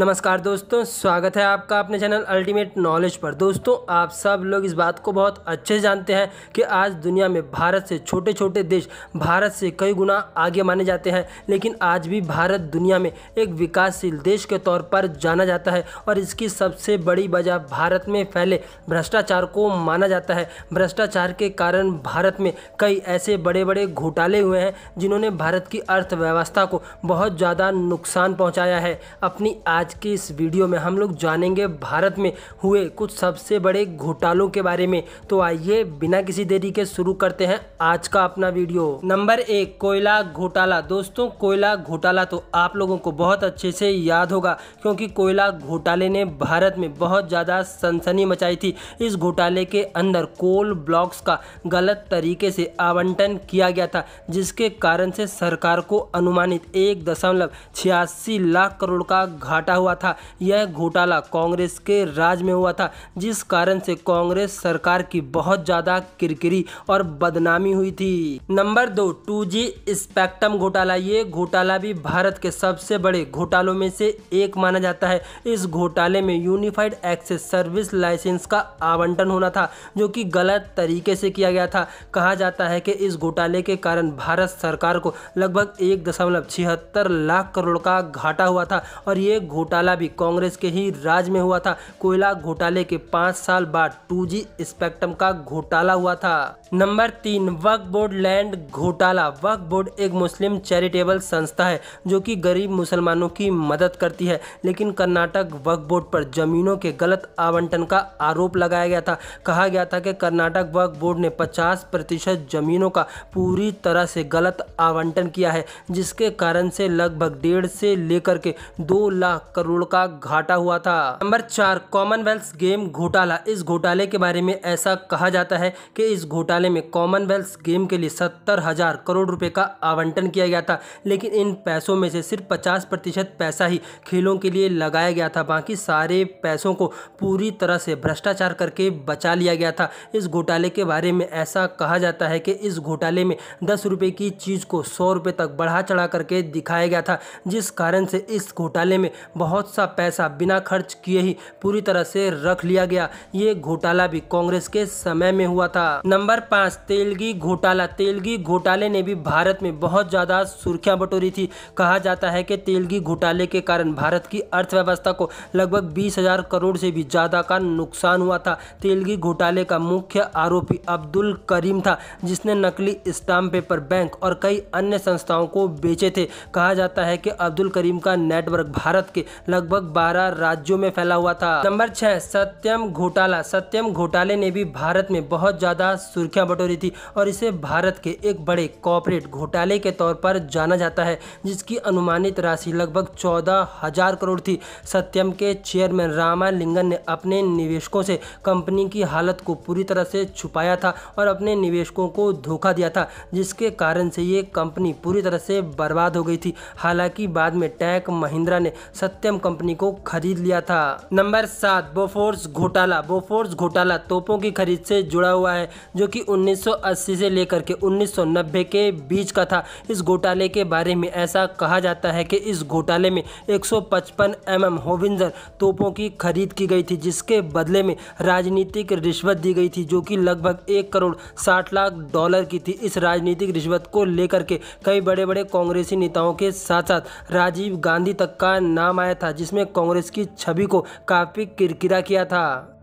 नमस्कार दोस्तों स्वागत है आपका अपने चैनल अल्टीमेट नॉलेज पर दोस्तों आप सब लोग इस बात को बहुत अच्छे से जानते हैं कि आज दुनिया में भारत से छोटे छोटे देश भारत से कई गुना आगे माने जाते हैं लेकिन आज भी भारत दुनिया में एक विकासशील देश के तौर पर जाना जाता है और इसकी सबसे बड़ी वजह भारत में फैले भ्रष्टाचार को माना जाता है भ्रष्टाचार के कारण भारत में कई ऐसे बड़े बड़े घोटाले हुए हैं जिन्होंने भारत की अर्थव्यवस्था को बहुत ज़्यादा नुकसान पहुँचाया है अपनी आज आज के इस वीडियो में हम लोग जानेंगे भारत में हुए कुछ सबसे बड़े घोटालों के बारे में तो आइए बिना किसी देरी के शुरू करते हैं आज का अपना वीडियो नंबर एक कोयला घोटाला दोस्तों कोयला घोटाला तो आप लोगों को बहुत अच्छे से याद होगा क्योंकि कोयला घोटाले ने भारत में बहुत ज़्यादा सनसनी मचाई थी इस घोटाले के अंदर कोल ब्लॉक्स का गलत तरीके से आवंटन किया गया था जिसके कारण से सरकार को अनुमानित एक दशमलव छियासी लाख करोड़ का घाटा घाटा हुआ था यह घोटाला कांग्रेस के राज में हुआ था जिस कारण से कांग्रेस सरकार की बहुत ज़्यादा किरकिरी और बदनामी हुई थी नंबर दो टू जी स्पेक्ट्रम घोटाला ये घोटाला भी भारत के सबसे बड़े घोटालों में से एक माना जाता है इस घोटाले में यूनिफाइड एक्सेस सर्विस लाइसेंस का आवंटन होना था जो कि गलत तरीके से किया गया था कहा जाता है कि इस घोटाले के कारण भारत सरकार को लगभग एक दशमलव छिहत्तर लाख करोड़ का घाटा हुआ था और ये घोटाला भी कांग्रेस के ही राज में हुआ था कोयला घोटाले के पाँच साल बाद टू स्पेक्ट्रम का घोटाला हुआ था नंबर तीन वक्फ बोर्ड लैंड घोटाला वक्फ बोर्ड एक मुस्लिम चैरिटेबल संस्था है जो कि गरीब मुसलमानों की मदद करती है लेकिन कर्नाटक वक्फ बोर्ड पर जमीनों के गलत आवंटन का आरोप लगाया गया था कहा गया था कि कर्नाटक वक्फ बोर्ड ने 50 प्रतिशत जमीनों का पूरी तरह से गलत आवंटन किया है जिसके कारण से लगभग डेढ़ से लेकर के दो लाख करोड़ का घाटा हुआ था नंबर चार कॉमनवेल्थ गेम घोटाला इस घोटाले के बारे में ऐसा कहा जाता है कि इस घोटाले मंत्रालय में कॉमनवेल्थ गेम के लिए सत्तर हजार करोड़ रुपए का आवंटन किया गया था लेकिन इन पैसों में से सिर्फ पचास प्रतिशत पैसा ही खेलों के लिए लगाया गया था बाकी सारे पैसों को पूरी तरह से भ्रष्टाचार करके बचा लिया गया था इस घोटाले के बारे में ऐसा कहा जाता है कि इस घोटाले में दस रुपये की चीज़ को सौ रुपये तक बढ़ा चढ़ा करके दिखाया गया था जिस कारण से इस घोटाले में बहुत सा पैसा बिना खर्च किए ही पूरी तरह से रख लिया गया ये घोटाला भी कांग्रेस के समय में हुआ था नंबर पाँच तेलगी घोटाला तेलगी घोटाले ने भी भारत में बहुत ज़्यादा सुर्खियां बटोरी थी कहा जाता है कि तेलगी घोटाले के कारण भारत की अर्थव्यवस्था को लगभग बीस हजार करोड़ से भी ज़्यादा का नुकसान हुआ था तेलगी घोटाले का मुख्य आरोपी अब्दुल करीम था जिसने नकली स्टाम्प पेपर बैंक और कई अन्य संस्थाओं को बेचे थे कहा जाता है कि अब्दुल करीम का नेटवर्क भारत के लगभग बारह राज्यों में फैला हुआ था नंबर छः सत्यम घोटाला सत्यम घोटाले ने भी भारत में बहुत ज़्यादा सुर्खियाँ सुर्खियाँ बटोरी थी और इसे भारत के एक बड़े कॉपरेट घोटाले के तौर पर जाना जाता है जिसकी अनुमानित राशि लगभग चौदह हजार करोड़ थी सत्यम के चेयरमैन रामा लिंगन ने अपने निवेशकों से कंपनी की हालत को पूरी तरह से छुपाया था और अपने निवेशकों को धोखा दिया था जिसके कारण से ये कंपनी पूरी तरह से बर्बाद हो गई थी हालांकि बाद में टैक महिंद्रा ने सत्यम कंपनी को खरीद लिया था नंबर सात बोफोर्स घोटाला बोफोर्स घोटाला तोपों की खरीद से जुड़ा हुआ है जो कि 1980 से लेकर के 1990 के बीच का था इस घोटाले के बारे में ऐसा कहा जाता है कि इस घोटाले में 155 एम होविंजर तोपों की खरीद की गई थी जिसके बदले में राजनीतिक रिश्वत दी गई थी जो कि लगभग एक करोड़ साठ लाख डॉलर की थी इस राजनीतिक रिश्वत को लेकर के कई बड़े बड़े कांग्रेसी नेताओं के साथ साथ राजीव गांधी तक का नाम आया था जिसमें कांग्रेस की छवि को काफ़ी किरकिरा किया था